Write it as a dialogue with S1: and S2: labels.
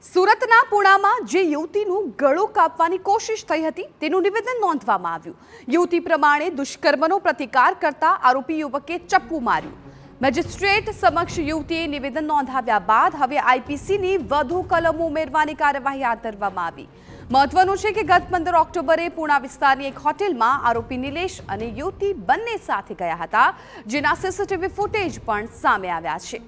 S1: સુરતના પુણામાં જે યુવતીનું ગળું કાપવાની કોશિશ થઈ હતી તેનું નિવેદન નોંધવામાં આવ્યું યુવતી પ્રમાણે દુષ્કર્મનો પ્રતિકાર કરતા આરોપી યુવકે ચપ્પુ માર્યું મેજિસ્ટ્રેટ સમક્ષ યુવતીએ નિવેદન નોંધાવ્યા બાદ હવે આઈપીસીની વધુ કલમો ઉમેરવાની કાર્યવાહી હાથ ધરવામાં આવી મહત્વનું છે કે ગત પંદર ઓક્ટોબરે પુણા વિસ્તારની એક હોટેલમાં આરોપી નિલેશ અને યુવતી બંને સાથે ગયા હતા જેના સીસીટીવી ફૂટેજ પણ સામે આવ્યા છે